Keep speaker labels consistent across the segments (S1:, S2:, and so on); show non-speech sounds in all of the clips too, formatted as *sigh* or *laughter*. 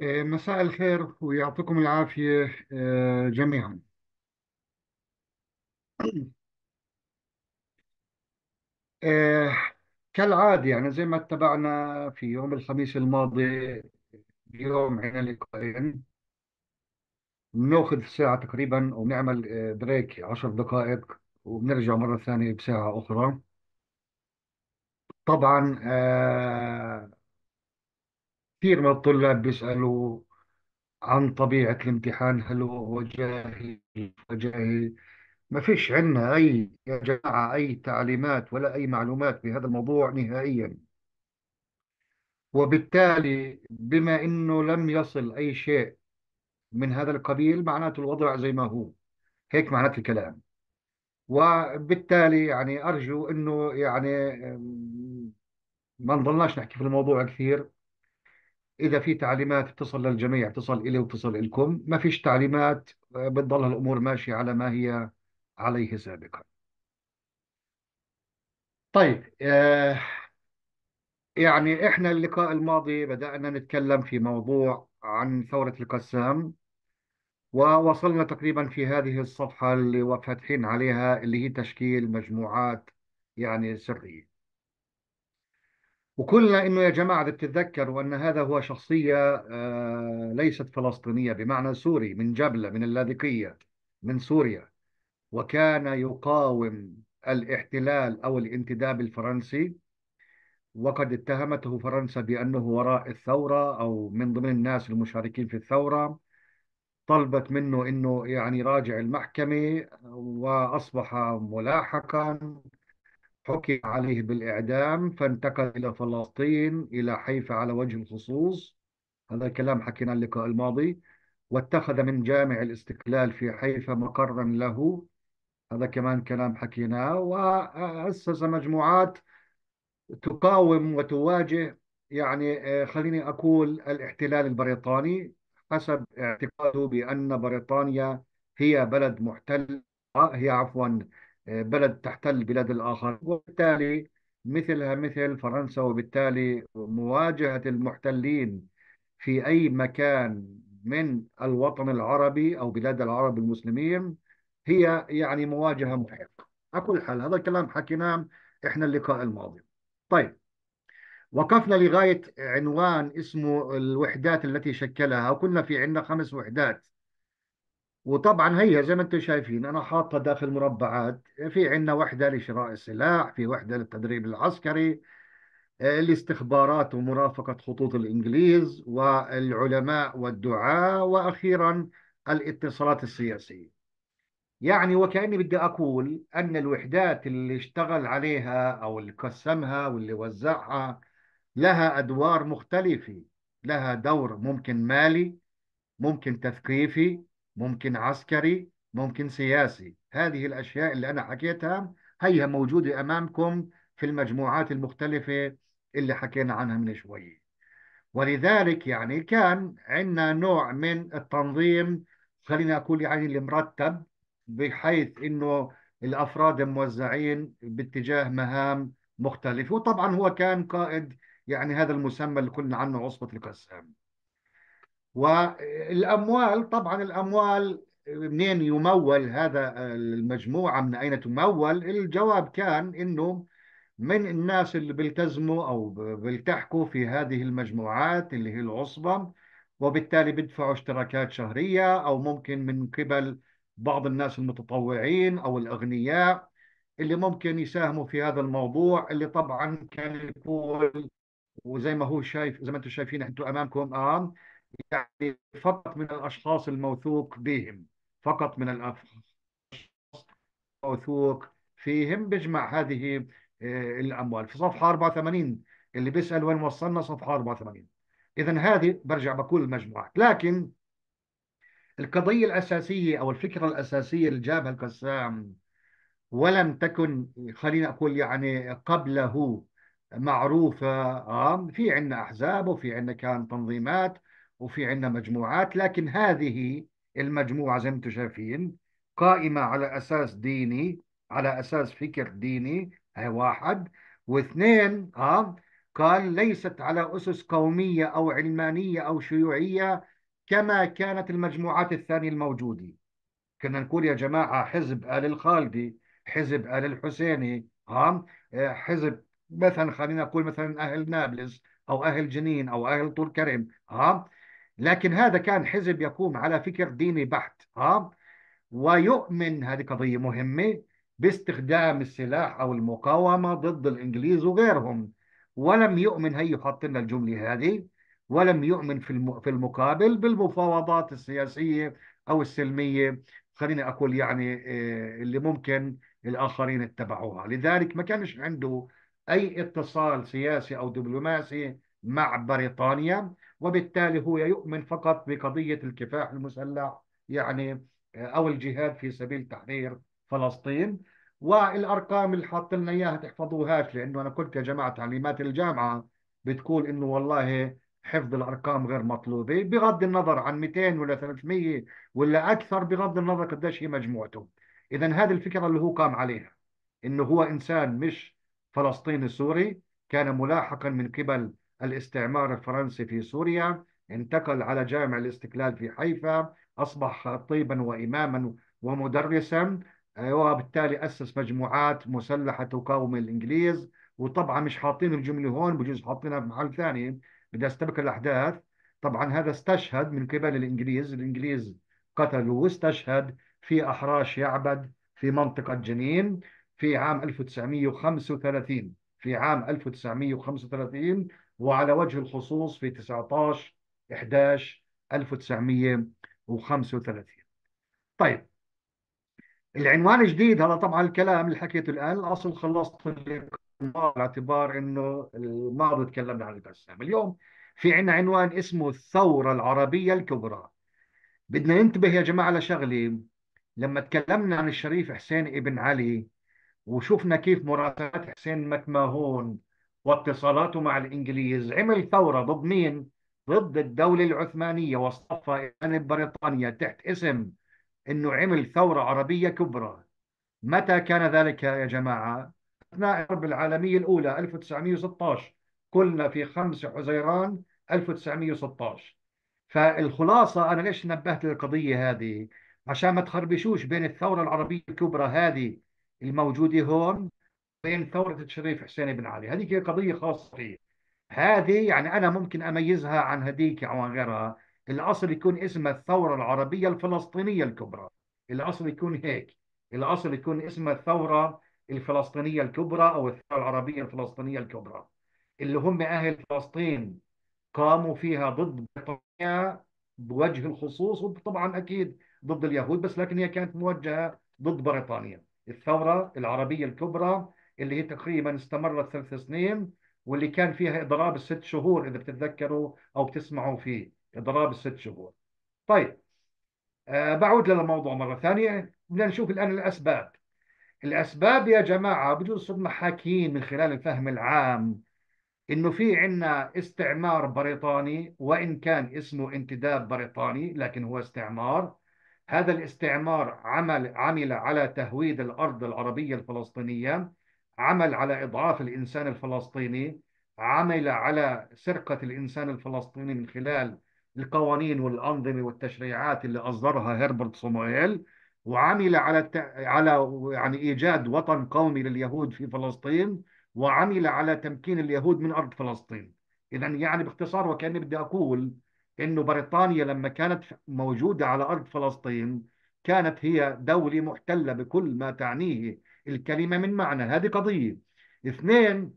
S1: آه، مساء الخير ويعطيكم العافية آه، جميعا *clears throat* آه، كالعادة يعني زي ما اتبعنا في يوم الخميس الماضي اليوم عنا لقاءين بناخذ ساعة تقريبا وبنعمل بريك عشر دقائق وبنرجع مرة ثانية بساعة أخرى طبعا آه، كثير من الطلاب بيسألوا عن طبيعة الامتحان هل هو جاهز جاهز ما فيش عندنا أي يا جماعة أي تعليمات ولا أي معلومات في هذا الموضوع نهائيا وبالتالي بما أنه لم يصل أي شيء من هذا القبيل معناته الوضع زي ما هو هيك معناته الكلام وبالتالي يعني أرجو أنه يعني ما نضلناش نحكي في الموضوع كثير اذا في تعليمات تصل للجميع تصل الي وتصل لكم ما فيش تعليمات آه، بتضل الامور ماشيه على ما هي عليه سابقا طيب آه يعني احنا اللقاء الماضي بدانا نتكلم في موضوع عن ثوره القسام ووصلنا تقريبا في هذه الصفحه اللي فاتحين عليها اللي هي تشكيل مجموعات يعني سريه وقلنا انه يا جماعه بتتذكروا ان هذا هو شخصيه آه، ليست فلسطينيه بمعنى سوري من جبله من اللاذقيه من سوريا وكان يقاوم الاحتلال او الانتداب الفرنسي وقد اتهمته فرنسا بانه وراء الثوره او من ضمن الناس المشاركين في الثوره طلبت منه انه يعني راجع المحكمه واصبح ملاحقا حكم عليه بالإعدام فانتقل إلى فلسطين إلى حيفا على وجه الخصوص هذا الكلام حكينا اللقاء الماضي واتخذ من جامع الاستقلال في حيفا مقرا له هذا كمان كلام حكيناه وأسس مجموعات تقاوم وتواجه يعني آه، خليني أقول الاحتلال البريطاني حسب اعتقاده بأن بريطانيا هي بلد محتل هي عفوا بلد تحتل بلاد الآخر وبالتالي مثلها مثل فرنسا وبالتالي مواجهة المحتلين في أي مكان من الوطن العربي أو بلاد العرب المسلمين هي يعني مواجهة محقة على كل حال هذا الكلام حكيناه إحنا اللقاء الماضي طيب وقفنا لغاية عنوان اسمه الوحدات التي شكلها وكنا في عندنا خمس وحدات وطبعا هي زي ما انتم شايفين انا حاطها داخل مربعات في عندنا وحده لشراء السلاح في وحده للتدريب العسكري الاستخبارات آه، ومرافقه خطوط الانجليز والعلماء والدعاه واخيرا الاتصالات السياسيه يعني وكاني بدي اقول ان الوحدات اللي اشتغل عليها او اللي قسمها واللي وزعها لها ادوار مختلفه لها دور ممكن مالي ممكن تثقيفي ممكن عسكري ممكن سياسي هذه الأشياء اللي أنا حكيتها هيها موجودة أمامكم في المجموعات المختلفة اللي حكينا عنها من شوي ولذلك يعني كان عندنا نوع من التنظيم خلينا أقول يعني المرتب بحيث أنه الأفراد موزعين باتجاه مهام مختلفة وطبعا هو كان قائد يعني هذا المسمى اللي كنا عنه عصبة القسام والأموال طبعا الأموال منين يمول هذا المجموعة من أين تمول الجواب كان أنه من الناس اللي بيلتزموا أو بيلتحقوا في هذه المجموعات اللي هي العصبة وبالتالي بيدفعوا اشتراكات شهرية أو ممكن من قبل بعض الناس المتطوعين أو الأغنياء اللي ممكن يساهموا في هذا الموضوع اللي طبعا كان يقول وزي ما هو شايف زي ما انتم شايفين انتم امامكم آه يعني فقط من الأشخاص الموثوق بهم فقط من الأشخاص الموثوق فيهم بيجمع هذه آه، الأموال في صفحة 84 اللي بيسأل وين وصلنا صفحة 84 إذا هذه برجع بقول المجموعه لكن القضية الأساسية أو الفكرة الأساسية اللي جابها القسام ولم تكن خلينا أقول يعني قبله معروفة آه، في عندنا أحزاب وفي عندنا كان تنظيمات وفي عندنا مجموعات لكن هذه المجموعة زي ما انتم شايفين قائمة على أساس ديني على أساس فكر ديني هي واحد واثنين ها آه، قال ليست على أسس قومية أو علمانية أو شيوعية كما كانت المجموعات الثانية الموجودة كنا نقول يا جماعة حزب آل الخالدي حزب آل الحسيني ها آه، حزب مثلا خلينا نقول مثلا أهل نابلس أو أهل جنين أو أهل طول كرم ها آه، لكن هذا كان حزب يقوم على فكر ديني بحت ها آه؟ ويؤمن هذه قضية مهمة باستخدام السلاح أو المقاومة ضد الإنجليز وغيرهم ولم يؤمن هي حط لنا الجملة هذه ولم يؤمن في في المقابل بالمفاوضات السياسية أو السلمية خليني أقول يعني آه، اللي ممكن الآخرين اتبعوها لذلك ما كانش عنده أي اتصال سياسي أو دبلوماسي مع بريطانيا وبالتالي هو يؤمن فقط بقضية الكفاح المسلح يعني آه، أو الجهاد في سبيل تحرير فلسطين والأرقام اللي حاط لنا إياها تحفظوهاش لأنه أنا قلت يا جماعة تعليمات الجامعة بتقول إنه والله حفظ الارقام غير مطلوبه بغض النظر عن 200 ولا 300 ولا اكثر بغض النظر قديش هي مجموعته اذا هذه الفكره اللي هو قام عليها انه هو انسان مش فلسطيني سوري كان ملاحقا من قبل الاستعمار الفرنسي في سوريا انتقل على جامع الاستقلال في حيفا أصبح خطيبا وإماما ومدرسا آه، وبالتالي أسس مجموعات مسلحة تقاوم الإنجليز وطبعا مش حاطين الجملة هون بجوز حاطينها بمحل ثاني بدي أستبق الأحداث طبعا هذا استشهد من قبل الإنجليز الإنجليز قتلوا واستشهد في أحراش يعبد في منطقة جنين في عام 1935 في عام 1935 وعلى وجه الخصوص في 19 11 1935 طيب العنوان الجديد هذا طبعا الكلام اللي حكيته الان الاصل خلصت باعتبار انه الماضي تكلمنا عن الاسلام اليوم في عندنا عنوان اسمه الثوره العربيه الكبرى بدنا ننتبه يا جماعه لشغله لما تكلمنا عن الشريف حسين ابن علي وشفنا كيف مراسلات حسين مكماهون واتصالاته مع الإنجليز عمل ثورة ضد مين؟ ضد الدولة العثمانية واصطفى ايران بريطانيا تحت اسم أنه عمل ثورة عربية كبرى متى كان ذلك يا جماعة؟ أثناء الحرب العالمية الأولى 1916 كلنا في 5 حزيران 1916 فالخلاصة أنا ليش نبهت للقضية هذه؟ عشان ما تخربشوش بين الثورة العربية الكبرى هذه الموجودة هون بين ثورة الشريف حسين بن علي هذيك قضية خاصة فيه هذه يعني أنا ممكن أميزها عن هذيك أو عن غيرها الأصل يكون اسمها الثورة العربية الفلسطينية الكبرى الأصل يكون هيك الأصل يكون اسمها الثورة الفلسطينية الكبرى أو الثورة العربية الفلسطينية الكبرى اللي هم أهل فلسطين قاموا فيها ضد بريطانيا بوجه الخصوص وطبعا أكيد ضد اليهود بس لكن هي كانت موجهة ضد بريطانيا الثورة العربية الكبرى اللي هي تقريبا استمرت ثلاث سنين واللي كان فيها اضراب الست شهور اذا بتتذكروا او بتسمعوا فيه اضراب الست شهور. طيب أه بعود للموضوع مره ثانيه بدنا نشوف الان الاسباب. الاسباب يا جماعه بجوز صرنا حاكيين من خلال الفهم العام انه في عندنا استعمار بريطاني وان كان اسمه انتداب بريطاني لكن هو استعمار هذا الاستعمار عمل عمل على تهويد الارض العربيه الفلسطينيه عمل على إضعاف الإنسان الفلسطيني عمل على سرقة الإنسان الفلسطيني من خلال القوانين والأنظمة والتشريعات اللي أصدرها هربرت صموئيل وعمل على الت... على يعني إيجاد وطن قومي لليهود في فلسطين وعمل على تمكين اليهود من أرض فلسطين إذا يعني باختصار وكأني بدي أقول إنه بريطانيا لما كانت موجودة على أرض فلسطين كانت هي دولة محتلة بكل ما تعنيه الكلمة من معنى هذه قضية اثنين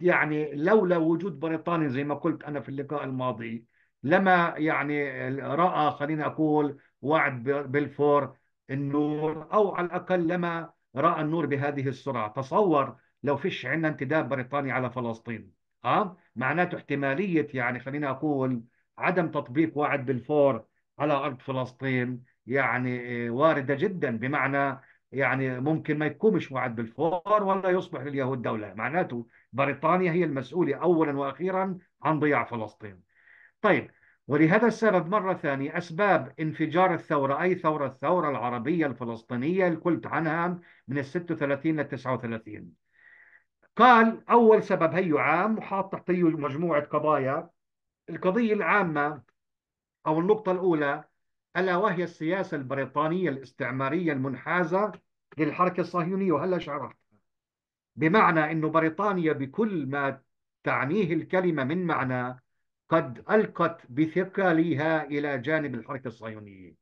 S1: يعني لولا وجود بريطانيا زي ما قلت أنا في اللقاء الماضي لما يعني رأى خلينا أقول وعد بالفور النور أو على الأقل لما رأى النور بهذه السرعة تصور لو فيش عندنا انتداب بريطاني على فلسطين اه معناته احتمالية يعني خلينا أقول عدم تطبيق وعد بالفور على أرض فلسطين يعني آه، واردة جدا بمعنى يعني ممكن ما يقومش وعد بالفور ولا يصبح لليهود دولة معناته بريطانيا هي المسؤولة أولا وأخيرا عن ضياع فلسطين طيب ولهذا السبب مرة ثانية أسباب انفجار الثورة أي ثورة الثورة العربية الفلسطينية قلت عنها من ال 36 لل 39 قال أول سبب هيو عام وحاط تحتيه مجموعة قضايا القضية العامة أو النقطة الأولى ألا وهي السياسة البريطانية الاستعمارية المنحازة للحركة الصهيونية وهلا شرحتها بمعنى أن بريطانيا بكل ما تعنيه الكلمة من معنى قد ألقت بثقلها إلى جانب الحركة الصهيونية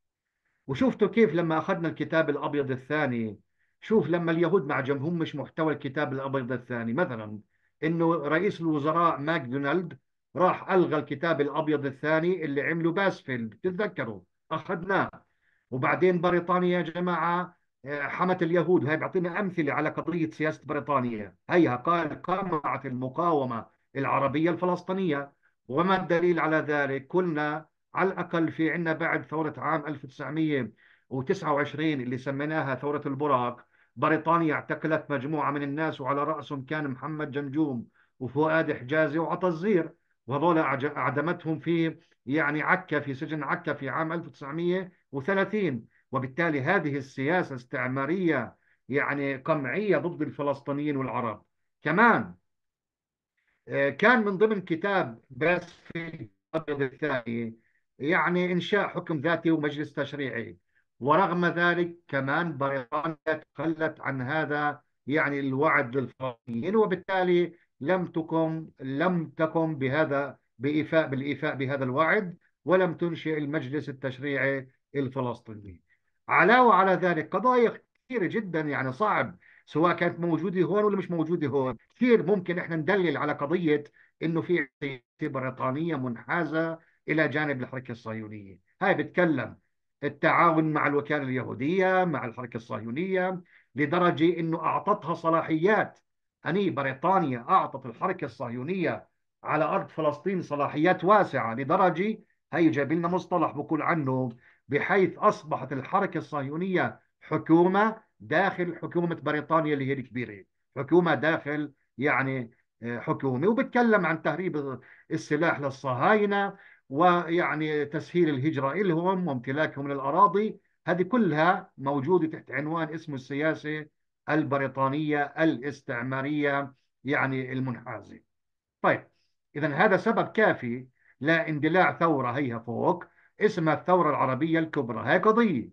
S1: وشفتوا كيف لما أخذنا الكتاب الأبيض الثاني شوف لما اليهود ما عجبهم مش محتوى الكتاب الأبيض الثاني مثلا أنه رئيس الوزراء ماكدونالد راح ألغى الكتاب الأبيض الثاني اللي عمله باسفيلد تتذكروا اخذناه وبعدين بريطانيا يا جماعه آه، حمت اليهود وهي بيعطينا امثله على قضيه سياسه بريطانيا هيها قال قمعت المقاومه العربيه الفلسطينيه وما الدليل على ذلك كلنا على الاقل في عندنا بعد ثوره عام 1929 اللي سميناها ثوره البراق بريطانيا اعتقلت مجموعه من الناس وعلى راسهم كان محمد جمجوم وفؤاد حجازي وعطا الزير وهذول اعدمتهم في يعني عكا في سجن عكا في عام 1930 وبالتالي هذه السياسة استعمارية يعني قمعية ضد الفلسطينيين والعرب كمان آه، كان من ضمن كتاب بس في الثاني يعني إنشاء حكم ذاتي ومجلس تشريعي ورغم ذلك كمان بريطانيا تخلت عن هذا يعني الوعد للفلسطينيين وبالتالي لم تكن لم تكن بهذا بإيفاء بالإيفاء بهذا الوعد ولم تنشئ المجلس التشريعي الفلسطيني علاوة على ذلك قضايا كثيرة جدا يعني صعب سواء كانت موجودة هون ولا مش موجودة هون كثير ممكن احنا ندلل على قضية انه في بريطانية منحازة الى جانب الحركة الصهيونية هاي بتكلم التعاون مع الوكالة اليهودية مع الحركة الصهيونية لدرجة انه اعطتها صلاحيات أني بريطانيا أعطت الحركة الصهيونية على أرض فلسطين صلاحيات واسعة لدرجة هي جايب لنا مصطلح بقول عنه بحيث أصبحت الحركة الصهيونية حكومة داخل حكومة بريطانيا اللي هي الكبيرة حكومة داخل يعني آه، حكومة وبتكلم عن تهريب السلاح للصهاينة ويعني تسهيل الهجرة إلهم وامتلاكهم للأراضي هذه كلها موجودة تحت عنوان اسمه السياسة البريطانية الاستعمارية يعني المنحازة طيب إذا هذا سبب كافي لاندلاع لا ثورة هيها فوق اسمها الثورة العربية الكبرى هاي قضية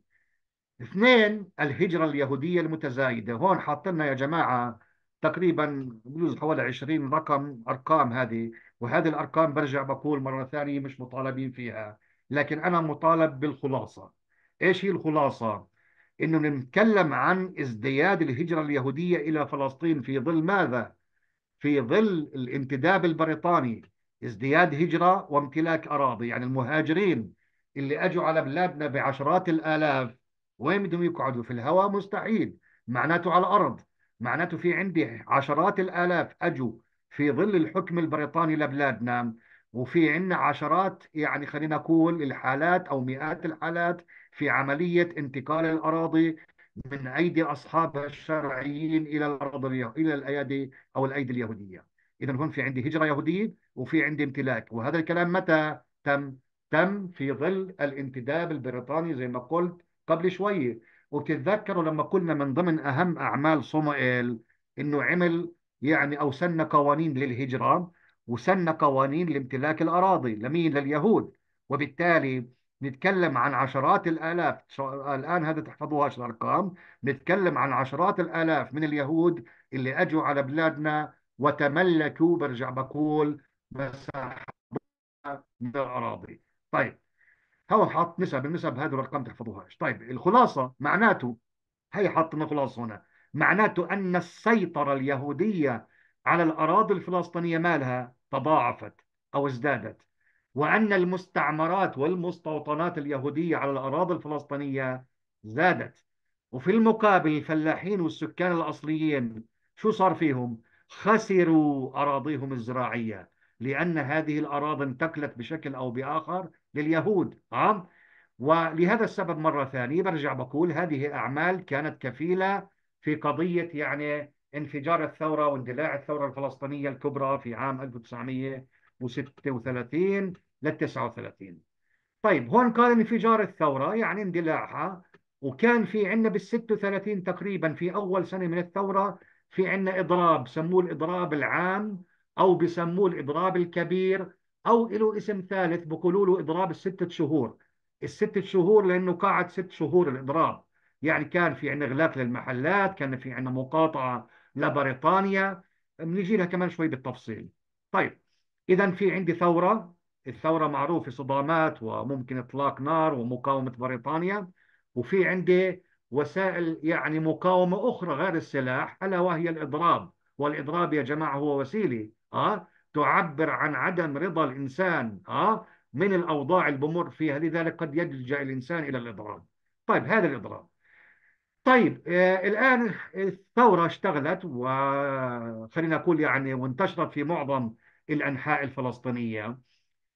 S1: اثنين الهجرة اليهودية المتزايدة هون حاطلنا يا جماعة تقريبا بجوز حوالي 20 رقم أرقام هذه وهذه الأرقام برجع بقول مرة ثانية مش مطالبين فيها لكن أنا مطالب بالخلاصة إيش هي الخلاصة؟ إنه نتكلم عن ازدياد الهجرة اليهودية إلى فلسطين في ظل ماذا؟ في ظل الانتداب البريطاني ازدياد هجرة وامتلاك أراضي يعني المهاجرين اللي أجوا على بلادنا بعشرات الآلاف وين بدهم يقعدوا في الهواء مستحيل معناته على الأرض معناته في عندي عشرات الآلاف أجوا في ظل الحكم البريطاني لبلادنا وفي عندنا عشرات يعني خلينا نقول الحالات أو مئات الحالات في عملية انتقال الأراضي من أيدي أصحابها الشرعيين إلى الأرض إلى الأيادي أو الأيدي اليهودية إذا هون في عندي هجرة يهودية وفي عندي امتلاك وهذا الكلام متى تم؟ تم في ظل الانتداب البريطاني زي ما قلت قبل شوية وتتذكروا لما قلنا من ضمن أهم أعمال صموئيل إنه عمل يعني أو سن قوانين للهجرة وسن قوانين لامتلاك الأراضي لمين؟ لليهود وبالتالي نتكلم عن عشرات الآلاف الآن هذا تحفظوهاش الأرقام نتكلم عن عشرات الآلاف من اليهود اللي أجوا على بلادنا وتملكوا برجع بقول مساحة من الأراضي طيب هو حط نسب النسب هذه الأرقام تحفظوهاش طيب الخلاصة معناته هي حطنا خلاصة هنا معناته أن السيطرة اليهودية على الأراضي الفلسطينية مالها تضاعفت أو ازدادت وأن المستعمرات والمستوطنات اليهودية على الأراضي الفلسطينية زادت وفي المقابل الفلاحين والسكان الأصليين شو صار فيهم؟ خسروا أراضيهم الزراعية لأن هذه الأراضي انتقلت بشكل أو بآخر لليهود عم؟ ولهذا السبب مرة ثانية برجع بقول هذه أعمال كانت كفيلة في قضية يعني انفجار الثورة واندلاع الثورة الفلسطينية الكبرى في عام 1900 و 36 لل 39 طيب هون قال انفجار الثوره يعني اندلاعها وكان في عندنا بال 36 تقريبا في اول سنه من الثوره في عندنا اضراب سموه الاضراب العام او بسموه الاضراب الكبير او له اسم ثالث بقولوا له اضراب الستة شهور الستة شهور لانه قعد ست شهور الاضراب يعني كان في عندنا اغلاق للمحلات كان في عندنا مقاطعه لبريطانيا بنجي لها كمان شوي بالتفصيل طيب إذا في عندي ثورة الثورة معروفة صدامات وممكن إطلاق نار ومقاومة بريطانيا وفي عندي وسائل يعني مقاومة أخرى غير السلاح ألا وهي الإضراب والإضراب يا جماعة هو وسيلة أه؟ تعبر عن عدم رضا الإنسان أه؟ من الأوضاع اللي بمر فيها لذلك قد يلجأ الإنسان إلى الإضراب طيب هذا الإضراب طيب آه الآن الثورة اشتغلت وخلينا نقول يعني وانتشرت في معظم الأنحاء الفلسطينية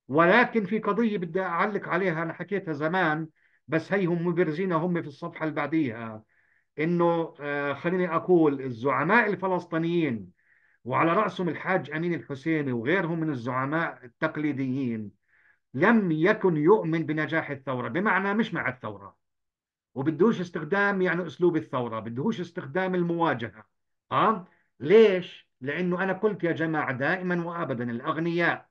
S1: ولكن في قضية بدي أعلق عليها أنا حكيتها زمان بس هيهم مبرزين هم في الصفحة اللي بعديها إنه آه، خليني أقول الزعماء الفلسطينيين وعلى رأسهم الحاج أمين الحسيني وغيرهم من الزعماء التقليديين لم يكن يؤمن بنجاح الثورة بمعنى مش مع الثورة وبدوش استخدام يعني أسلوب الثورة بدهوش استخدام المواجهة أه؟ ليش؟ لأنه أنا قلت يا جماعة دائما وأبدا الأغنياء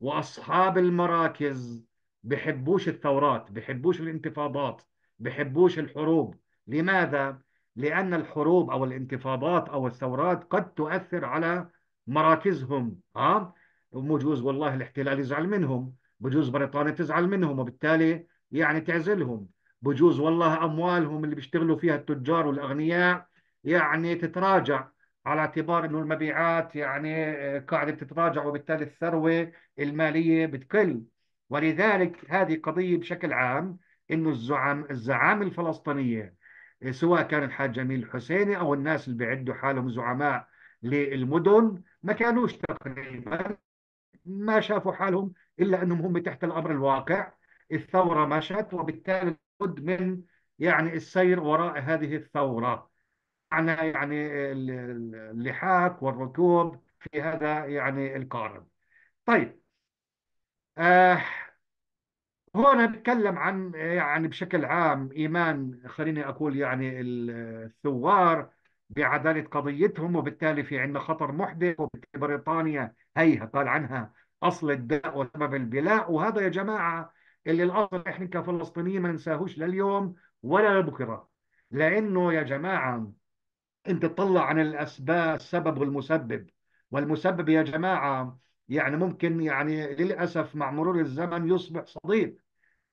S1: وأصحاب المراكز بحبوش الثورات بحبوش الانتفاضات بحبوش الحروب لماذا؟ لأن الحروب أو الانتفاضات أو الثورات قد تؤثر على مراكزهم ها؟ آه؟ ومجوز والله الاحتلال يزعل منهم بجوز بريطانيا تزعل منهم وبالتالي يعني تعزلهم بجوز والله أموالهم اللي بيشتغلوا فيها التجار والأغنياء يعني تتراجع على اعتبار انه المبيعات يعني آه، قاعده بتتراجع وبالتالي الثروه الماليه بتقل ولذلك هذه قضيه بشكل عام انه الزعام الزعامه الفلسطينيه آه، سواء كان الحاج جميل الحسيني او الناس اللي بيعدوا حالهم زعماء للمدن ما كانوش تقريبا ما شافوا حالهم الا انهم هم تحت الامر الواقع الثوره مشت وبالتالي لابد من يعني السير وراء هذه الثوره معنى يعني اللحاك والركوب في هذا يعني القارب طيب آه هنا بتكلم عن يعني بشكل عام إيمان خليني أقول يعني الثوار بعدالة قضيتهم وبالتالي في عندنا خطر محدث وبالتالي بريطانيا هيها قال عنها أصل الداء وسبب البلاء وهذا يا جماعة اللي الأصل إحنا كفلسطينيين ما ننساهوش لليوم ولا لبكرة لأنه يا جماعة انت تطلع عن الاسباب السبب والمسبب والمسبب يا جماعه يعني ممكن يعني للاسف مع مرور الزمن يصبح صديق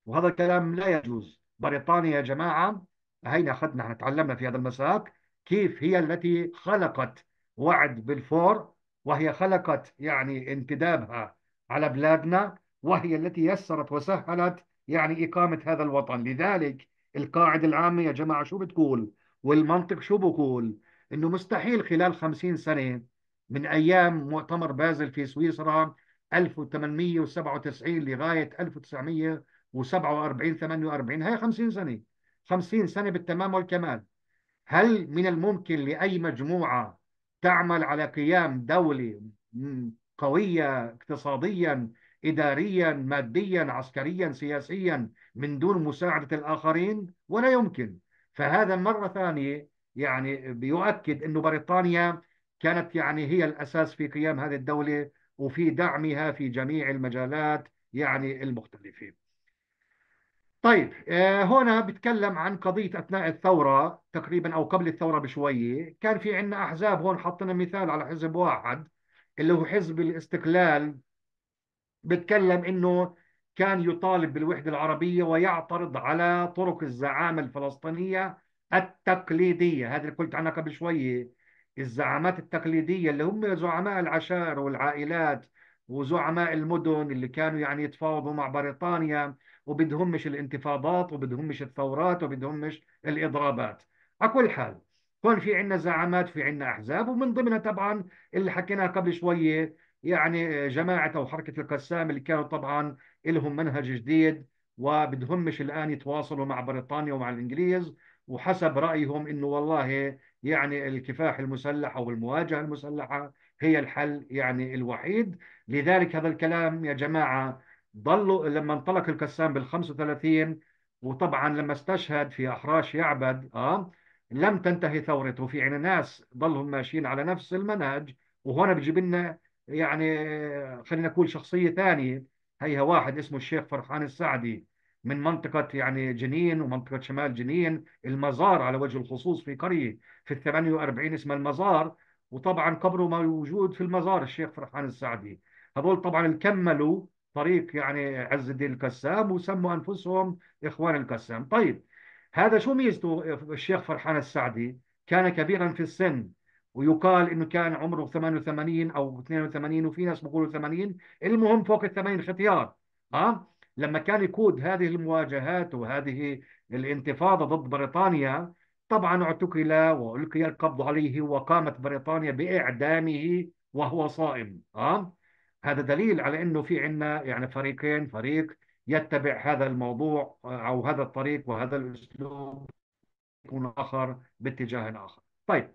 S1: وهذا الكلام لا يجوز بريطانيا يا جماعه هينا اخذنا احنا تعلمنا في هذا المساك كيف هي التي خلقت وعد بالفور وهي خلقت يعني انتدابها على بلادنا وهي التي يسرت وسهلت يعني إقامة هذا الوطن لذلك القاعدة العامة يا جماعة شو بتقول والمنطق شو بقول انه مستحيل خلال 50 سنه من ايام مؤتمر بازل في سويسرا 1897 لغايه 1947 48 هاي 50 سنه 50 سنه بالتمام والكمال هل من الممكن لاي مجموعه تعمل على قيام دوله قويه اقتصاديا اداريا ماديا عسكريا سياسيا من دون مساعده الاخرين ولا يمكن فهذا مرة ثانية يعني بيؤكد أنه بريطانيا كانت يعني هي الأساس في قيام هذه الدولة وفي دعمها في جميع المجالات يعني المختلفة طيب آه، هنا بتكلم عن قضية أثناء الثورة تقريبا أو قبل الثورة بشوية كان في عندنا أحزاب هون حطينا مثال على حزب واحد اللي هو حزب الاستقلال بتكلم انه كان يطالب بالوحدة العربية ويعترض على طرق الزعامة الفلسطينية التقليدية هذه اللي قلت عنها قبل شوية الزعامات التقليدية اللي هم زعماء العشائر والعائلات وزعماء المدن اللي كانوا يعني يتفاوضوا مع بريطانيا وبدهمش الانتفاضات وبدهمش الثورات وبدهمش الإضرابات على كل حال كون في عندنا زعامات في عندنا أحزاب ومن ضمنها طبعا اللي حكيناها قبل شوية يعني جماعة أو حركة القسام اللي كانوا طبعا لهم منهج جديد وبدهمش الآن يتواصلوا مع بريطانيا ومع الإنجليز وحسب رأيهم أنه والله يعني الكفاح المسلح أو المواجهة المسلحة هي الحل يعني الوحيد لذلك هذا الكلام يا جماعة ضلوا لما انطلق القسام بال 35 وطبعا لما استشهد في أحراش يعبد آه لم تنتهي ثورته في عنا ناس ضلهم ماشيين على نفس المنهج وهنا بجيب لنا يعني آه، خلينا نقول شخصية ثانية هيها واحد اسمه الشيخ فرحان السعدي من منطقة يعني جنين ومنطقة شمال جنين المزار على وجه الخصوص في قرية في ال 48 اسمها المزار وطبعا قبره موجود في المزار الشيخ فرحان السعدي هذول طبعا كملوا طريق يعني عز الدين القسام وسموا أنفسهم إخوان القسام طيب هذا شو ميزته الشيخ فرحان السعدي كان كبيرا في السن ويقال انه كان عمره 88 او 82 وفي ناس بيقولوا 80 المهم فوق ال 80 ختيار ها لما كان يقود هذه المواجهات وهذه الانتفاضه ضد بريطانيا طبعا اعتقل والقي القبض عليه وقامت بريطانيا باعدامه وهو صائم ها هذا دليل على انه في عندنا يعني فريقين فريق يتبع هذا الموضوع آه، او هذا الطريق وهذا الاسلوب يكون اخر باتجاه اخر طيب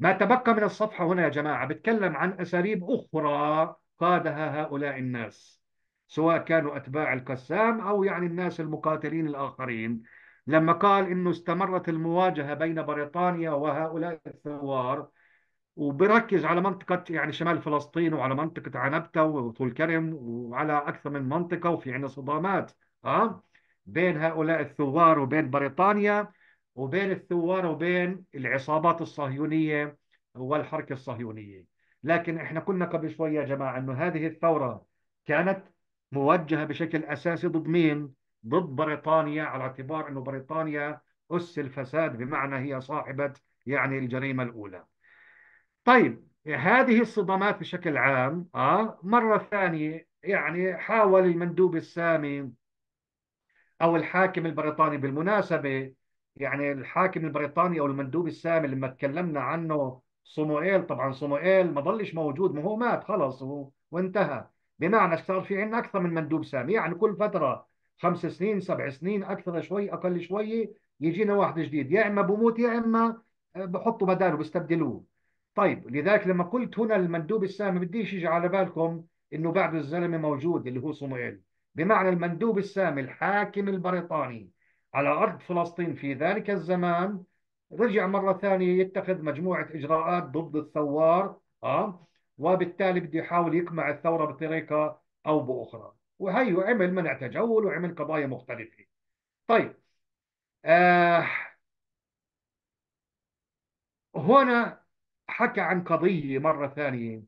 S1: ما تبقى من الصفحة هنا يا جماعة بتكلم عن أساليب أخرى قادها هؤلاء الناس سواء كانوا أتباع القسام أو يعني الناس المقاتلين الآخرين لما قال إنه استمرت المواجهة بين بريطانيا وهؤلاء الثوار وبركز على منطقة يعني شمال فلسطين وعلى منطقة عنبتة وطول كرم وعلى أكثر من منطقة وفي عندنا صدامات أه؟ بين هؤلاء الثوار وبين بريطانيا وبين الثوار وبين العصابات الصهيونية والحركة الصهيونية لكن احنا قلنا قبل شوية يا جماعة انه هذه الثورة كانت موجهة بشكل أساسي ضد مين؟ ضد بريطانيا على اعتبار انه بريطانيا أس الفساد بمعنى هي صاحبة يعني الجريمة الأولى طيب هذه الصدمات بشكل عام آه مرة ثانية يعني حاول المندوب السامي أو الحاكم البريطاني بالمناسبة يعني الحاكم البريطاني او المندوب السامي لما تكلمنا عنه صموئيل طبعا صموئيل ما ضلش موجود ما هو مات خلص وانتهى بمعنى صار في عندنا اكثر من مندوب سامي يعني كل فتره خمس سنين سبع سنين اكثر شوي اقل شوي يجينا واحد جديد يا اما بموت يا اما بحطوا بداله بيستبدلوه طيب لذلك لما قلت هنا المندوب السامي بديش يجي على بالكم انه بعده الزلمه موجود اللي هو صموئيل بمعنى المندوب السامي الحاكم البريطاني على أرض فلسطين في ذلك الزمان رجع مرة ثانية يتخذ مجموعة إجراءات ضد الثوار آه وبالتالي بده يحاول يقمع الثورة بطريقة أو بأخرى وهي عمل منع تجول وعمل قضايا مختلفة طيب آه هنا حكى عن قضية مرة ثانية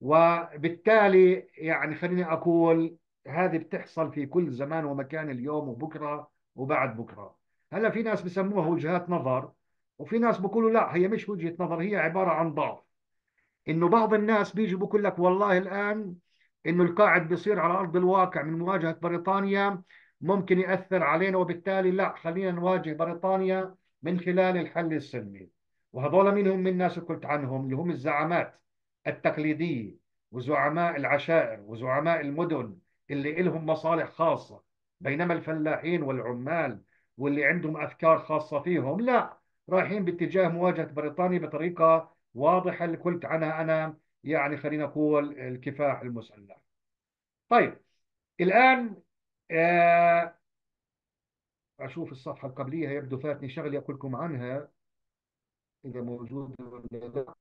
S1: وبالتالي يعني خليني أقول هذه بتحصل في كل زمان ومكان اليوم وبكرة وبعد بكره هلا في ناس بسموها وجهات نظر وفي ناس بقولوا لا هي مش وجهه نظر هي عباره عن ضعف انه بعض الناس بيجي بقول لك والله الان انه القاعد بيصير على ارض الواقع من مواجهه بريطانيا ممكن ياثر علينا وبالتالي لا خلينا نواجه بريطانيا من خلال الحل السلمي وهذول منهم من الناس اللي قلت عنهم اللي هم الزعامات التقليديه وزعماء العشائر وزعماء المدن اللي لهم مصالح خاصه بينما الفلاحين والعمال واللي عندهم افكار خاصه فيهم لا رايحين باتجاه مواجهه بريطانيا بطريقه واضحه اللي قلت عنها انا يعني خلينا نقول الكفاح المسلح. طيب الان آه اشوف الصفحه القبليه يبدو فاتني شغله اقول لكم عنها اذا موجوده ولا لا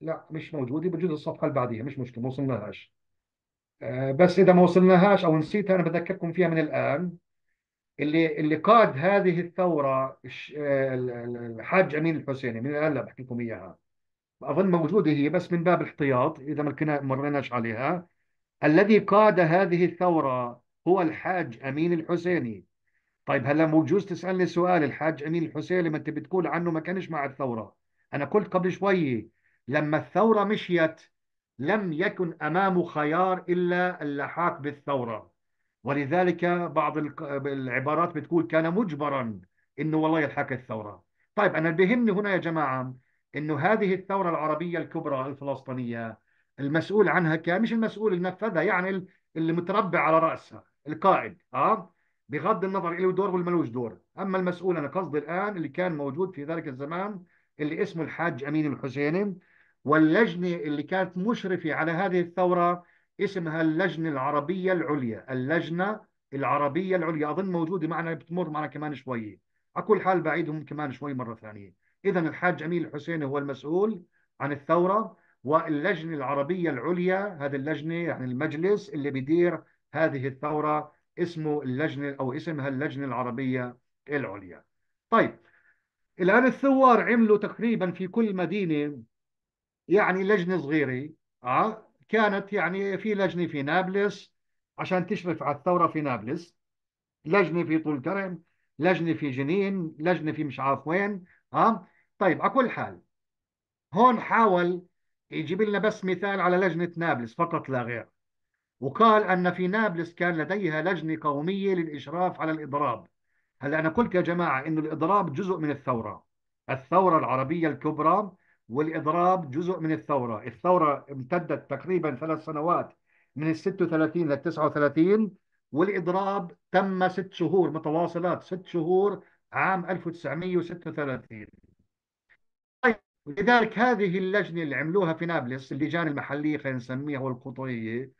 S1: لا مش موجوده بجوز الصفحه البعديه مش مشكله ما وصلناهاش آه، بس اذا ما وصلناهاش او نسيتها انا بذكركم فيها من الان اللي اللي قاد هذه الثوره آه، الحاج امين الحسيني من الان بحكي لكم اياها اظن موجوده هي بس من باب الاحتياط اذا ما مريناش عليها الذي قاد هذه الثوره هو الحاج امين الحسيني طيب هلا بجوز تسالني سؤال الحاج امين الحسيني ما انت بتقول عنه ما كانش مع الثوره انا قلت قبل شوي لما الثوره مشيت لم يكن أمامه خيار إلا اللحاق بالثورة ولذلك بعض العبارات بتقول كان مجبرا انه والله يلحق الثوره طيب انا بيهمني هنا يا جماعه انه هذه الثوره العربيه الكبرى الفلسطينيه المسؤول عنها كان مش المسؤول اللي نفذها يعني اللي متربع على راسها القائد اه بغض النظر له دور ولا ملوش دور اما المسؤول انا قصدي الان اللي كان موجود في ذلك الزمان اللي اسمه الحاج امين الحسيني واللجنة اللي كانت مشرفة على هذه الثورة اسمها اللجنة العربية العليا اللجنة العربية العليا أظن موجودة معنا بتمر معنا كمان شوية على كل حال بعيدهم كمان شوي مرة ثانية إذا الحاج أمين الحسيني هو المسؤول عن الثورة واللجنة العربية العليا هذه اللجنة يعني المجلس اللي بيدير هذه الثورة اسمه اللجنة أو اسمها اللجنة العربية العليا طيب الآن الثوار عملوا تقريبا في كل مدينة يعني لجنه صغيره اه كانت يعني في لجنه في نابلس عشان تشرف على الثوره في نابلس لجنه في طول كرم لجنه في جنين لجنه في مش عارف وين اه طيب على كل حال هون حاول يجيب لنا بس مثال على لجنه نابلس فقط لا غير وقال ان في نابلس كان لديها لجنه قوميه للاشراف على الاضراب هلا انا قلت يا جماعه انه الاضراب جزء من الثوره الثوره العربيه الكبرى والإضراب جزء من الثورة الثورة امتدت تقريبا ثلاث سنوات من ال 36 لل 39 والإضراب تم ست شهور متواصلات ست شهور عام 1936 لذلك هذه اللجنة اللي عملوها في نابلس اللجان المحلية خلينا نسميها والقطرية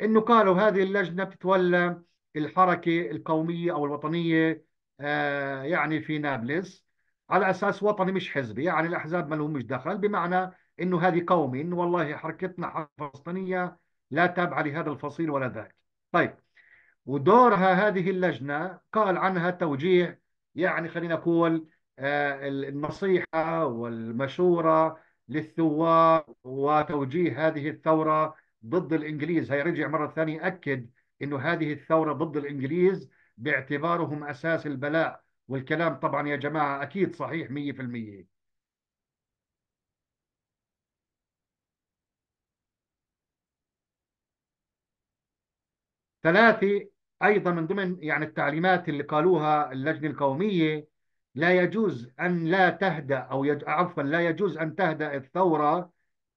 S1: انه قالوا هذه اللجنة بتتولى الحركة القومية او الوطنية آه يعني في نابلس على اساس وطني مش حزبي يعني الاحزاب ما لهمش دخل بمعنى انه هذه قومي انه والله حركتنا فلسطينيه لا تابعه لهذا الفصيل ولا ذاك طيب ودورها هذه اللجنه قال عنها توجيه يعني خلينا نقول آه، النصيحه والمشوره للثوار وتوجيه هذه الثوره ضد الانجليز هي رجع مره ثانيه اكد انه هذه الثوره ضد الانجليز باعتبارهم اساس البلاء والكلام طبعا يا جماعة أكيد صحيح 100% ثلاثة أيضا من ضمن يعني التعليمات اللي قالوها اللجنة القومية لا يجوز أن لا تهدأ أو يج... عفوا لا يجوز أن تهدأ الثورة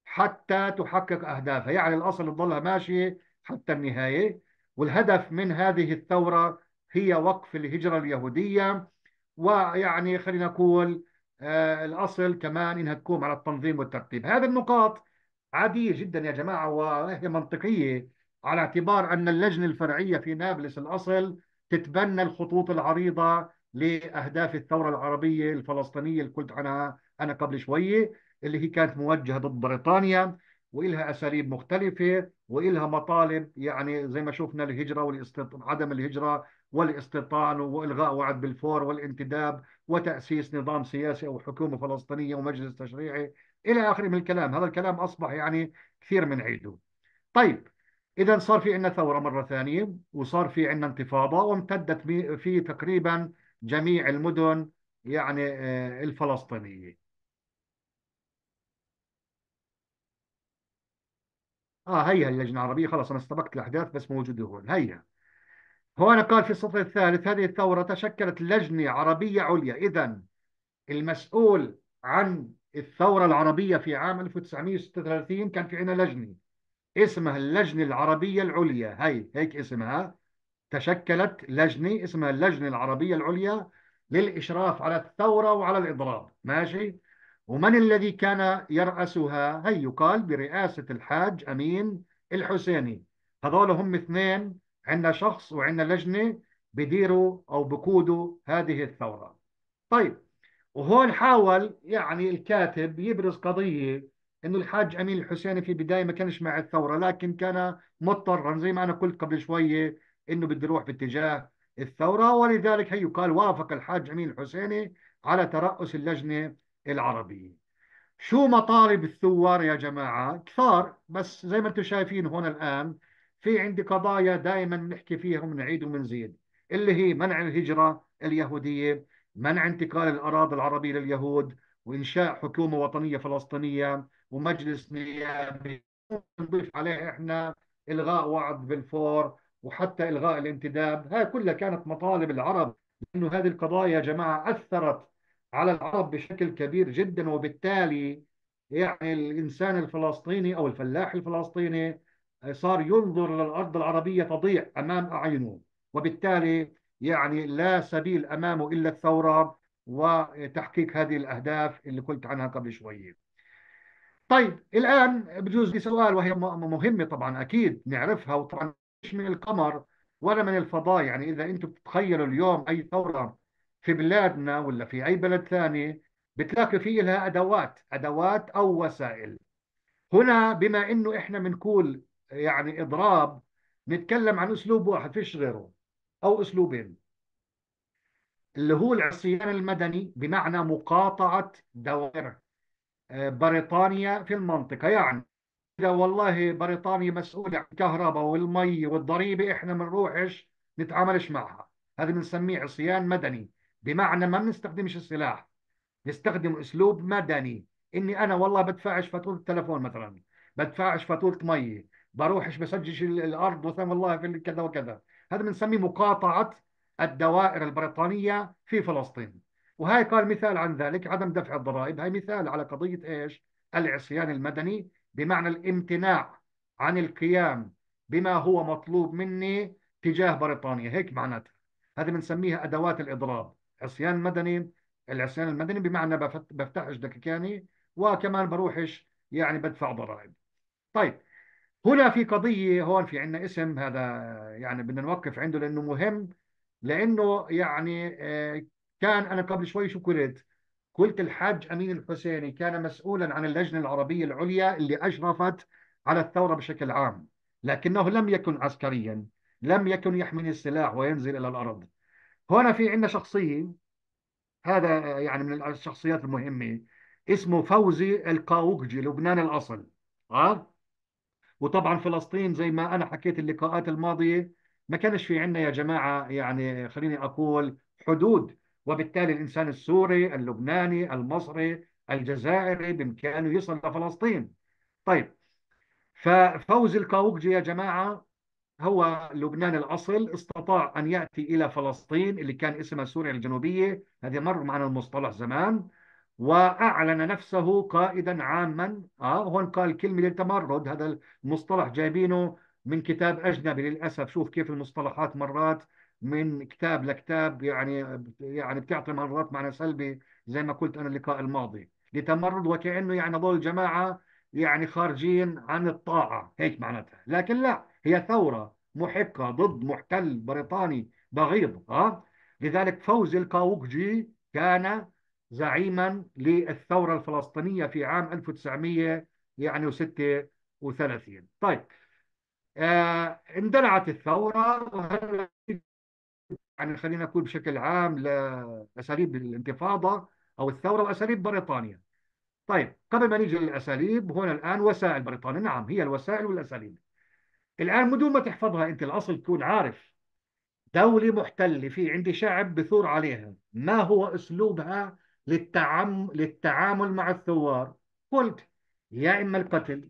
S1: حتى تحقق أهدافها يعني الأصل تظلها ماشية حتى النهاية والهدف من هذه الثورة هي وقف الهجرة اليهودية ويعني خلينا نقول آه، الأصل كمان إنها تقوم على التنظيم والترتيب هذه النقاط عادية جدا يا جماعة وهي منطقية على اعتبار أن اللجنة الفرعية في نابلس الأصل تتبنى الخطوط العريضة لأهداف الثورة العربية الفلسطينية اللي قلت عنها أنا قبل شوية اللي هي كانت موجهة ضد بريطانيا وإلها أساليب مختلفة وإلها مطالب يعني زي ما شفنا الهجرة عدم الهجرة والاستيطان والغاء وعد بالفور والانتداب وتاسيس نظام سياسي او حكومه فلسطينيه ومجلس تشريعي الى اخره من الكلام، هذا الكلام اصبح يعني كثير من عيده. طيب اذا صار في عندنا ثوره مره ثانيه وصار في عندنا انتفاضه وامتدت في تقريبا جميع المدن يعني آه، الفلسطينيه. اه هيها اللجنه العربيه خلاص انا استبقت الاحداث بس موجوده هون هيها هنا قال في السطر الثالث هذه الثورة تشكلت لجنة عربية عليا إذا المسؤول عن الثورة العربية في عام 1936 كان في عنا لجنة اسمها اللجنة العربية العليا هي هيك اسمها تشكلت لجنة اسمها اللجنة العربية العليا للإشراف على الثورة وعلى الإضراب ماشي ومن الذي كان يرأسها هي يقال برئاسة الحاج أمين الحسيني هذول هم اثنين عندنا شخص وعندنا لجنه بديروا او بقودوا هذه الثوره. طيب وهون حاول يعني الكاتب يبرز قضيه انه الحاج امين الحسيني في البدايه ما كانش مع الثوره لكن كان مضطرا زي ما انا قلت قبل شويه انه بده يروح باتجاه الثوره ولذلك هي قال وافق الحاج امين الحسيني على ترأس اللجنه العربيه. شو مطالب الثوار يا جماعه؟ كثار بس زي ما انتم شايفين هون الان في عندي قضايا دائما نحكي فيها ونعيد ونزيد اللي هي منع الهجرة اليهودية منع انتقال الأراضي العربية لليهود وإنشاء حكومة وطنية فلسطينية ومجلس نيابي نضيف عليه إحنا إلغاء وعد بالفور وحتى إلغاء الانتداب هاي كلها كانت مطالب العرب لأنه هذه القضايا يا جماعة أثرت على العرب بشكل كبير جدا وبالتالي يعني الإنسان الفلسطيني أو الفلاح الفلسطيني صار ينظر للأرض العربية تضيع أمام أعينه وبالتالي يعني لا سبيل أمامه إلا الثورة وتحقيق هذه الأهداف اللي قلت عنها قبل شوية طيب الآن بجوز لي سؤال وهي مهمة طبعا أكيد نعرفها وطبعا مش من القمر ولا من الفضاء يعني إذا أنتم بتتخيلوا اليوم أي ثورة في بلادنا ولا في أي بلد ثاني بتلاقي في لها أدوات أدوات أو وسائل هنا بما أنه إحنا بنقول يعني اضراب نتكلم عن اسلوب واحد فيش غيره او اسلوبين اللي هو العصيان المدني بمعنى مقاطعه دوائر آه، بريطانيا في المنطقه يعني اذا والله بريطانيا مسؤوله عن الكهرباء والمي والضريبه احنا ما نروحش نتعاملش معها هذا بنسميه عصيان مدني بمعنى ما بنستخدمش السلاح نستخدم اسلوب مدني اني انا والله بدفعش فاتوره التلفون مثلا بدفعش فاتوره مي بروحش بسجلش الارض وثم الله في كذا وكذا هذا بنسميه مقاطعه الدوائر البريطانيه في فلسطين وهي قال مثال عن ذلك عدم دفع الضرائب هي مثال على قضيه ايش العصيان المدني بمعنى الامتناع عن القيام بما هو مطلوب مني تجاه بريطانيا هيك معناتها هذه بنسميها ادوات الاضراب عصيان مدني العصيان المدني بمعنى بفتحش دكاكاني وكمان بروحش يعني بدفع ضرائب طيب هنا في قضية هون في عندنا اسم هذا يعني بدنا نوقف عنده لأنه مهم لأنه يعني آه، كان أنا قبل شوي شو قلت؟ قلت الحاج أمين الحسيني كان مسؤولا عن اللجنة العربية العليا اللي أشرفت على الثورة بشكل عام لكنه لم يكن عسكريا لم يكن يحمل السلاح وينزل إلى الأرض هنا في عندنا شخصية هذا يعني من الشخصيات المهمة اسمه فوزي القاوقجي لبنان الأصل ها؟ أه؟ وطبعا فلسطين زي ما انا حكيت اللقاءات الماضيه ما كانش في عندنا يا جماعه يعني خليني اقول حدود وبالتالي الانسان السوري اللبناني المصري الجزائري بامكانه يصل لفلسطين طيب ففوز القاوقجي يا جماعه هو لبنان الاصل استطاع ان ياتي الى فلسطين اللي كان اسمها سوريا الجنوبيه هذه مر معنا المصطلح زمان واعلن نفسه قائدا عاما اه هون قال كلمه للتمرد هذا المصطلح جايبينه من كتاب اجنبي للاسف شوف كيف المصطلحات مرات من كتاب لكتاب يعني يعني بتعطي مرات معنى سلبي زي ما قلت انا اللقاء الماضي لتمرد وكانه يعني هذول الجماعه يعني خارجين عن الطاعه هيك معناتها لكن لا هي ثوره محقه ضد محتل بريطاني بغيض اه لذلك فوز القاوقجي كان زعيما للثورة الفلسطينية في عام 1936 يعني طيب آه اندلعت الثورة وهل يعني خلينا نقول بشكل عام لأساليب الانتفاضة أو الثورة وأساليب بريطانيا طيب قبل ما نيجي للأساليب هنا الآن وسائل بريطانيا نعم هي الوسائل والأساليب الآن بدون ما تحفظها أنت الأصل تكون عارف دولة محتلة في عندي شعب بثور عليها ما هو أسلوبها للتعام للتعامل مع الثوار قلت يا إما القتل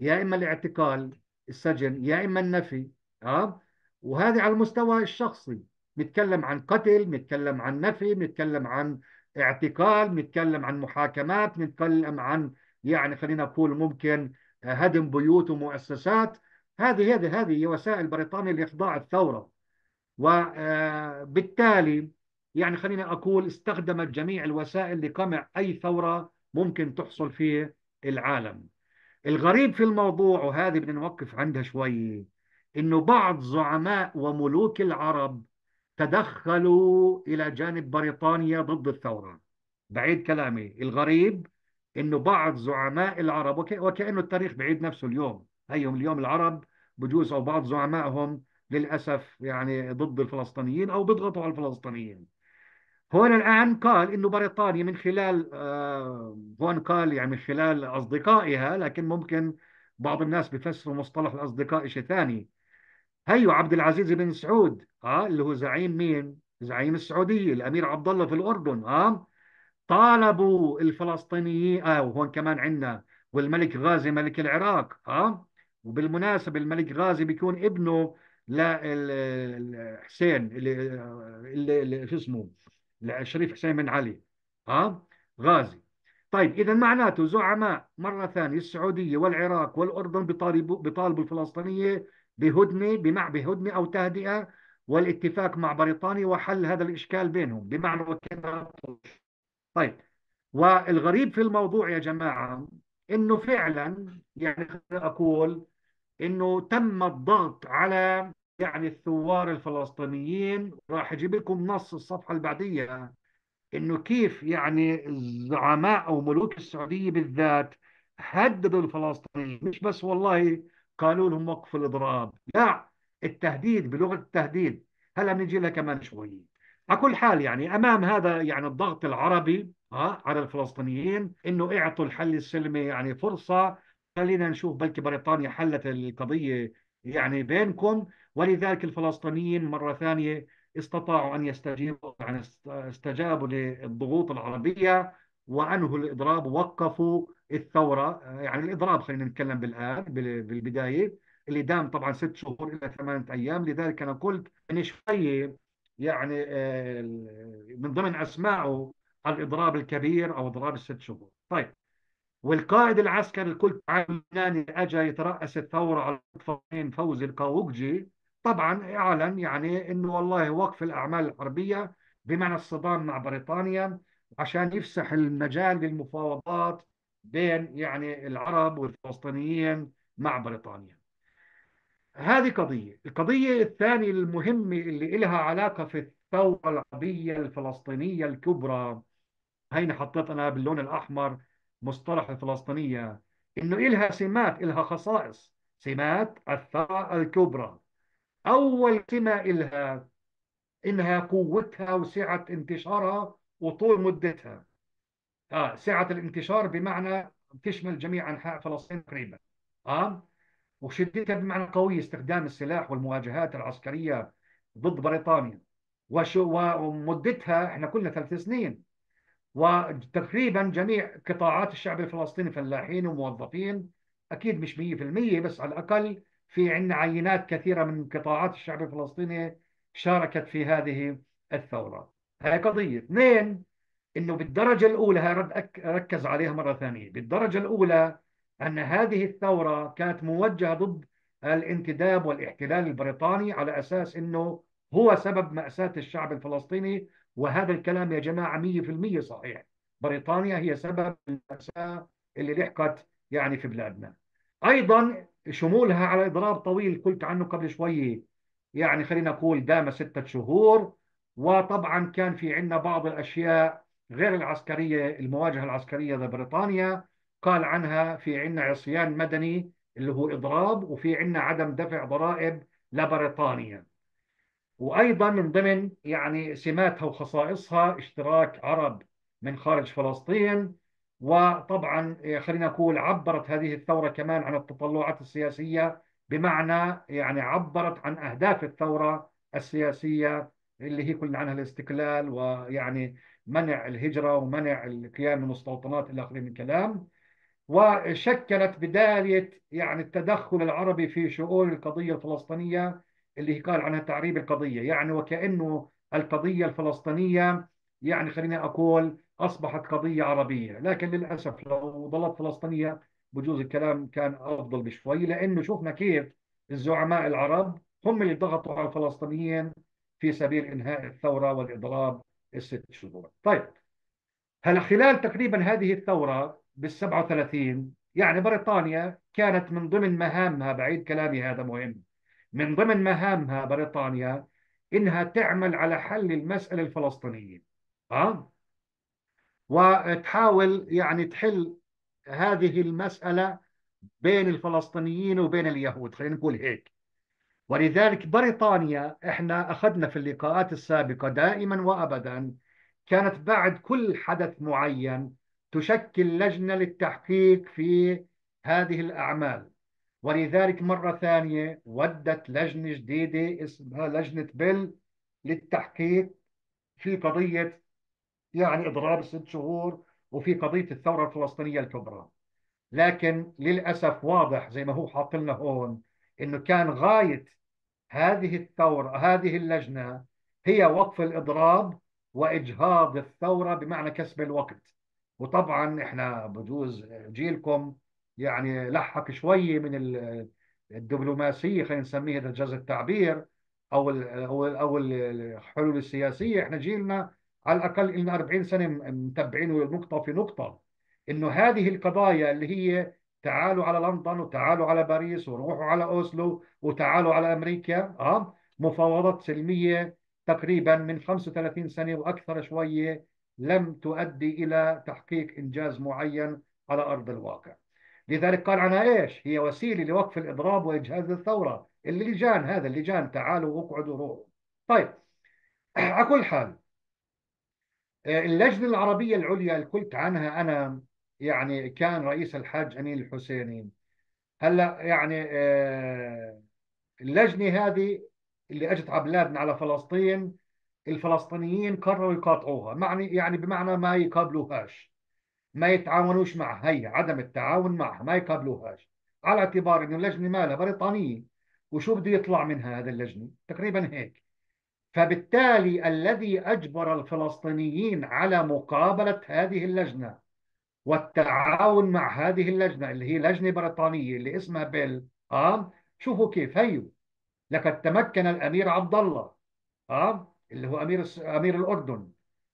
S1: يا إما الاعتقال السجن يا إما النفي أه؟ وهذه على المستوى الشخصي نتكلم عن قتل نتكلم عن نفي نتكلم عن اعتقال نتكلم عن محاكمات نتكلم عن يعني خلينا نقول ممكن هدم بيوت ومؤسسات هذه هذه هذه وسائل بريطانيا لإخضاع الثورة وبالتالي آه، يعني خليني أقول استخدمت جميع الوسائل لقمع أي ثورة ممكن تحصل في العالم الغريب في الموضوع وهذه بدنا نوقف عندها شوي انه بعض زعماء وملوك العرب تدخلوا الى جانب بريطانيا ضد الثوره بعيد كلامي الغريب انه بعض زعماء العرب وك... وكانه التاريخ بعيد نفسه اليوم أيهم اليوم العرب بجوز او بعض زعمائهم للاسف يعني ضد الفلسطينيين او بيضغطوا على الفلسطينيين هون الآن قال إنه بريطانيا من خلال آه، هون قال يعني من خلال أصدقائها لكن ممكن بعض الناس بفسروا مصطلح الأصدقاء شيء ثاني هيو عبد العزيز بن سعود اه اللي هو زعيم مين؟ زعيم السعودية الأمير عبد الله في الأردن اه طالبوا الفلسطينيين اه وهون كمان عندنا والملك غازي ملك العراق اه وبالمناسبة الملك غازي بيكون ابنه لحسين اللي, اللي, اللي شو اسمه الشريف حسين بن علي ها غازي طيب اذا معناته زعماء مره ثانيه السعوديه والعراق والاردن بيطالبوا بيطالبوا الفلسطينيه بهدنه بمع بهدنه او تهدئه والاتفاق مع بريطانيا وحل هذا الاشكال بينهم بمعنى طيب والغريب في الموضوع يا جماعه انه فعلا يعني اقول انه تم الضغط على يعني الثوار الفلسطينيين راح اجيب لكم نص الصفحه اللي بعديها انه كيف يعني الزعماء او ملوك السعوديه بالذات هددوا الفلسطينيين مش بس والله قالوا لهم وقف الاضراب لا التهديد بلغه التهديد هلا بنجي لها كمان شوي على كل حال يعني امام هذا يعني الضغط العربي ها آه، على الفلسطينيين انه اعطوا الحل السلمي يعني فرصه خلينا نشوف بلكي بريطانيا حلت القضيه يعني بينكم ولذلك الفلسطينيين مرة ثانية استطاعوا أن يستجيبوا يعني استجابوا للضغوط العربية وعنه الإضراب ووقفوا الثورة يعني الإضراب خلينا نتكلم بالآن بالبداية اللي دام طبعا ست شهور إلى ثمانية أيام لذلك أنا قلت أن شوية يعني آه، من ضمن أسماعه الإضراب الكبير أو إضراب الست شهور طيب والقائد العسكري الكل اللبناني اجى يترأس الثورة على الفلسطينيين فوزي القاوقجي طبعا اعلن يعني انه والله وقف الاعمال الحربيه بمعنى الصدام مع بريطانيا عشان يفسح المجال للمفاوضات بين يعني العرب والفلسطينيين مع بريطانيا. هذه قضيه، القضيه الثانيه المهمه اللي لها علاقه في الثوره العربيه الفلسطينيه الكبرى هيني حطيت انا باللون الاحمر مصطلح الفلسطينيه انه إلها سمات إلها خصائص سمات الثورة الكبرى أول سمة إلها إنها قوتها وسعة انتشارها وطول مدتها آه سعة الانتشار بمعنى تشمل جميع أنحاء فلسطين تقريبا آه وشدتها بمعنى قوي استخدام السلاح والمواجهات العسكرية ضد بريطانيا وشو ومدتها احنا كلنا ثلاث سنين وتقريبا جميع قطاعات الشعب الفلسطيني فلاحين وموظفين اكيد مش 100% بس على الاقل في عندنا عينات كثيرة من قطاعات الشعب الفلسطيني شاركت في هذه الثورة هاي قضية اثنين انه بالدرجة الأولى رد ركز عليها مرة ثانية بالدرجة الأولى أن هذه الثورة كانت موجهة ضد الانتداب والاحتلال البريطاني على أساس أنه هو سبب مأساة الشعب الفلسطيني وهذا الكلام يا جماعة 100% صحيح بريطانيا هي سبب المأساة اللي لحقت يعني في بلادنا أيضا شمولها على إضرار طويل قلت عنه قبل شوي يعني خلينا نقول دام ستة شهور وطبعا كان في عندنا بعض الأشياء غير العسكرية المواجهة العسكرية لبريطانيا قال عنها في عندنا عصيان مدني اللي هو إضراب وفي عندنا عدم دفع ضرائب لبريطانيا وأيضا من ضمن يعني سماتها وخصائصها اشتراك عرب من خارج فلسطين وطبعا إيه، خلينا نقول عبرت هذه الثورة كمان عن التطلعات السياسية بمعنى يعني عبرت عن أهداف الثورة السياسية اللي هي كل عنها الاستقلال ويعني منع الهجرة ومنع القيام بمستوطنات إلى آخره من كلام وشكلت بداية يعني التدخل العربي في شؤون القضية الفلسطينية اللي هي قال عنها تعريب القضية يعني وكأنه القضية الفلسطينية يعني خليني أقول أصبحت قضية عربية لكن للأسف لو ظلت فلسطينية بجوز الكلام كان أفضل بشوي لأنه شفنا كيف الزعماء العرب هم اللي ضغطوا على الفلسطينيين في سبيل إنهاء الثورة والإضراب الست شهور طيب هلا خلال تقريبا هذه الثورة بال 37 يعني بريطانيا كانت من ضمن مهامها بعيد كلامي هذا مهم من ضمن مهامها بريطانيا انها تعمل على حل المسألة الفلسطينية اه وتحاول يعني تحل هذه المسألة بين الفلسطينيين وبين اليهود خلينا نقول هيك ولذلك بريطانيا احنا اخذنا في اللقاءات السابقة دائما وابدا كانت بعد كل حدث معين تشكل لجنة للتحقيق في هذه الأعمال ولذلك مرة ثانية ودت لجنة جديدة اسمها لجنة بيل للتحقيق في قضية يعني اضراب ست شهور وفي قضيه الثوره الفلسطينيه الكبرى لكن للاسف واضح زي ما هو حاط لنا هون انه كان غايه هذه الثوره هذه اللجنه هي وقف الاضراب واجهاض الثوره بمعنى كسب الوقت وطبعا احنا بجوز جيلكم يعني لحق شويه من الدبلوماسيه خلينا نسميها اذا جاز التعبير او او او الحلول السياسيه احنا جيلنا على الاقل لنا 40 سنه متبعينه نقطه في نقطه انه هذه القضايا اللي هي تعالوا على لندن وتعالوا على باريس وروحوا على اوسلو وتعالوا على امريكا اه مفاوضات سلميه تقريبا من 35 سنه واكثر شويه لم تؤدي الى تحقيق انجاز معين على ارض الواقع. لذلك قال عنها ايش؟ هي وسيله لوقف الاضراب واجهاز الثوره، اللجان هذا اللجان تعالوا واقعدوا روحوا. طيب *clears throat* على كل حال آه، اللجنة العربية العليا اللي قلت عنها أنا يعني كان رئيس الحاج أمين الحسيني هلا يعني آه، اللجنة هذه اللي أجت على بلادنا على فلسطين الفلسطينيين قرروا يقاطعوها معني يعني بمعنى ما يقابلوهاش ما يتعاونوش معها هي عدم التعاون معها ما يقابلوهاش على اعتبار انه اللجنه مالها بريطانيه وشو بده يطلع منها هذا اللجنه تقريبا هيك فبالتالي الذي اجبر الفلسطينيين على مقابله هذه اللجنه والتعاون مع هذه اللجنه اللي هي لجنه بريطانيه اللي اسمها بيل اه شوفوا كيف هيو لقد تمكن الامير عبد الله اه اللي هو امير امير الاردن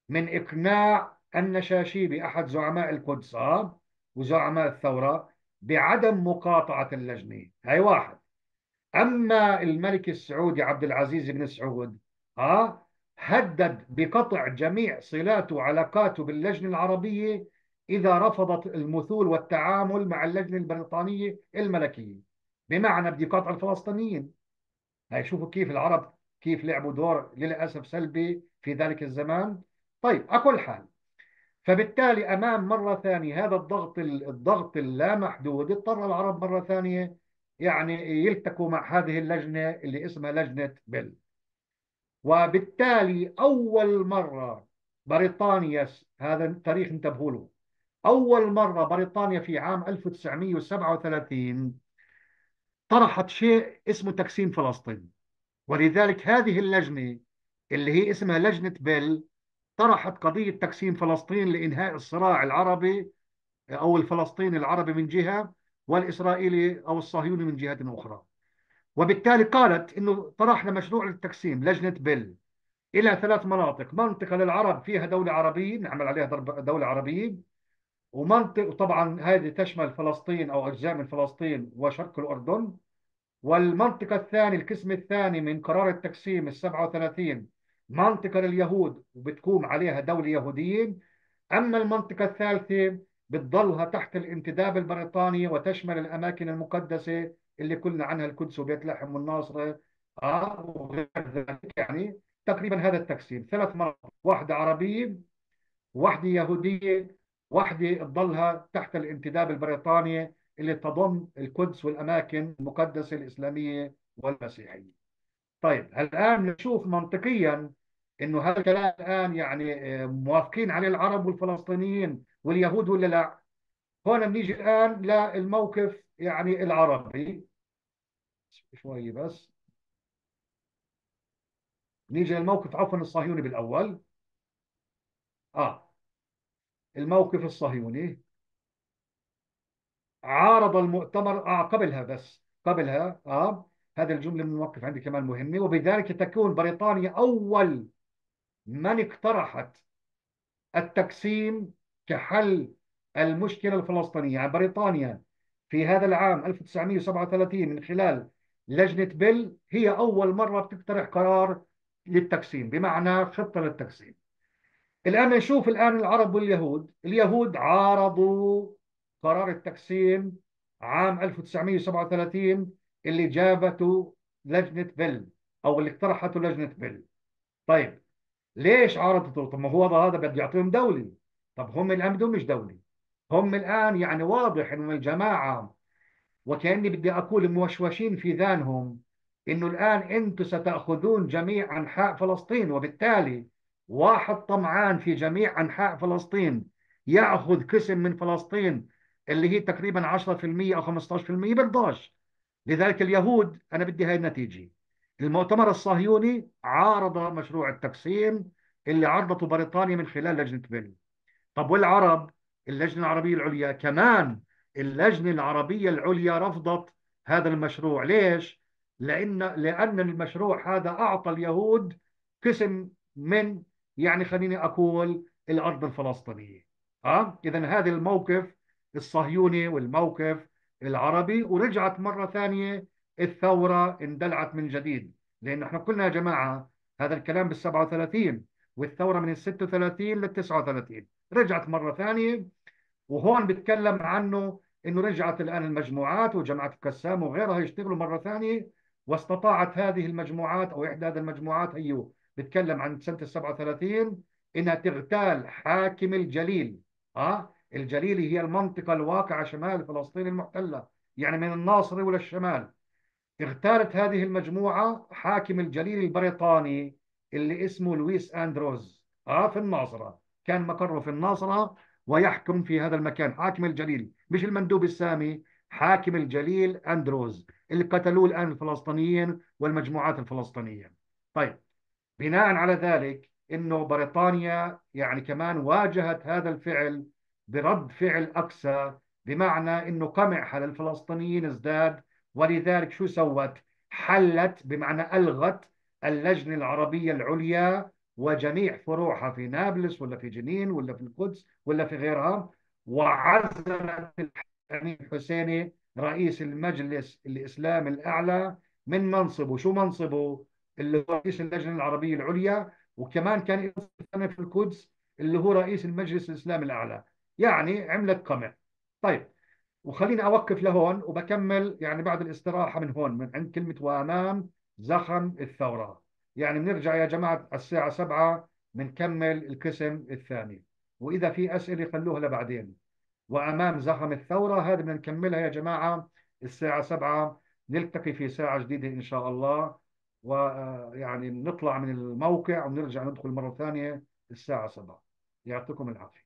S1: من اقناع النشاشيبي احد زعماء القدس اه وزعماء الثوره بعدم مقاطعه اللجنه هاي واحد اما الملك السعودي عبد العزيز بن سعود آه هدد بقطع جميع صلاته وعلاقاته باللجنة العربية إذا رفضت المثول والتعامل مع اللجنة البريطانية الملكية بمعنى بدي قطع الفلسطينيين هاي شوفوا كيف العرب كيف لعبوا دور للأسف سلبي في ذلك الزمان طيب أكل حال فبالتالي أمام مرة ثانية هذا الضغط الضغط اللامحدود اضطر العرب مرة ثانية يعني يلتقوا مع هذه اللجنة اللي اسمها لجنة بيل وبالتالي أول مرة بريطانيا هذا التاريخ انتبهوا له أول مرة بريطانيا في عام 1937 طرحت شيء اسمه تقسيم فلسطين ولذلك هذه اللجنة اللي هي اسمها لجنة بيل طرحت قضية تقسيم فلسطين لإنهاء الصراع العربي أو الفلسطيني العربي من جهة والإسرائيلي أو الصهيوني من جهة أخرى وبالتالي قالت انه طرحنا مشروع للتقسيم لجنه بيل الى ثلاث مناطق، منطقه للعرب فيها دوله عربيه نعمل عليها دوله عربيه ومنطقه وطبعا هذه تشمل فلسطين او اجزاء من فلسطين وشرق الاردن والمنطقه الثانيه القسم الثاني من قرار التقسيم ال 37 منطقه لليهود وبتقوم عليها دوله يهوديه اما المنطقه الثالثه بتضلها تحت الانتداب البريطاني وتشمل الاماكن المقدسه اللي قلنا عنها القدس وبيت لحم والناصرة آه وغير ذلك يعني تقريبا هذا التقسيم ثلاث مرات واحدة عربية واحدة يهودية واحدة تضلها تحت الانتداب البريطاني اللي تضم القدس والأماكن المقدسة الإسلامية والمسيحية طيب الآن نشوف منطقيا انه هذا الكلام الان يعني آه، موافقين على العرب والفلسطينيين واليهود ولا لا؟ هون بنيجي الان للموقف يعني العربي شوي بس نيجي للموقف عفوا الصهيوني بالأول آه الموقف الصهيوني عارض المؤتمر آه قبلها بس قبلها آه هذه الجملة من الموقف عندي كمان مهمة وبذلك تكون بريطانيا أول من اقترحت التقسيم كحل المشكلة الفلسطينية يعني بريطانيا في هذا العام 1937 من خلال لجنة بيل هي أول مرة بتقترح قرار للتقسيم بمعنى خطة للتقسيم الآن نشوف الآن العرب واليهود اليهود عارضوا قرار التقسيم عام 1937 اللي جابته لجنة بيل أو اللي اقترحته لجنة بيل طيب ليش عارضته؟ طب ما هو هذا بده يعطيهم دولي طب هم الآن بدهم مش دولي هم الآن يعني واضح أنه الجماعة وكأني بدي أقول موشوشين في ذانهم أنه الآن أنتم ستأخذون جميع أنحاء فلسطين وبالتالي واحد طمعان في جميع أنحاء فلسطين يأخذ قسم من فلسطين اللي هي تقريبا 10% أو 15% برضاش لذلك اليهود أنا بدي هاي النتيجة المؤتمر الصهيوني عارض مشروع التقسيم اللي عرضته بريطانيا من خلال لجنة بيل طب والعرب اللجنة العربية العليا كمان اللجنة العربية العليا رفضت هذا المشروع ليش؟ لأن لأن المشروع هذا أعطى اليهود قسم من يعني خليني أقول الأرض الفلسطينية أه؟ إذا هذا الموقف الصهيوني والموقف العربي ورجعت مرة ثانية الثورة اندلعت من جديد لأن احنا قلنا يا جماعة هذا الكلام بال 37 والثورة من ال 36 لل 39 رجعت مرة ثانية وهون بتكلم عنه انه رجعت الان المجموعات وجماعه القسام وغيرها يشتغلوا مره ثانيه واستطاعت هذه المجموعات او احدى هذه المجموعات هي بتكلم عن سنه ال 37 انها تغتال حاكم الجليل اه الجليل هي المنطقه الواقعه شمال فلسطين المحتله يعني من الناصري وللشمال اغتالت هذه المجموعه حاكم الجليل البريطاني اللي اسمه لويس اندروز اه في الناصره كان مقره في الناصرة ويحكم في هذا المكان حاكم الجليل مش المندوب السامي حاكم الجليل أندروز اللي قتلوه الآن الفلسطينيين والمجموعات الفلسطينية طيب بناء على ذلك أنه بريطانيا يعني كمان واجهت هذا الفعل برد فعل أقسى بمعنى أنه قمعها للفلسطينيين ازداد ولذلك شو سوت حلت بمعنى ألغت اللجنة العربية العليا وجميع فروعها في نابلس ولا في جنين ولا في القدس ولا في غيرها وعزلت الحسين الحسيني رئيس المجلس الإسلامي الأعلى من منصبه شو منصبه اللي هو رئيس اللجنة العربية العليا وكمان كان في القدس اللي هو رئيس المجلس الإسلامي الأعلى يعني عملت قمع طيب وخليني أوقف لهون وبكمل يعني بعد الاستراحة من هون من عند كلمة وأمام زخم الثورة يعني بنرجع يا جماعة الساعة سبعة بنكمل القسم الثاني وإذا في أسئلة خلوها لبعدين وأمام زخم الثورة هذا بدنا نكملها يا جماعة الساعة سبعة نلتقي في ساعة جديدة إن شاء الله ويعني آه، نطلع من الموقع ونرجع ندخل مرة ثانية الساعة سبعة يعطيكم العافية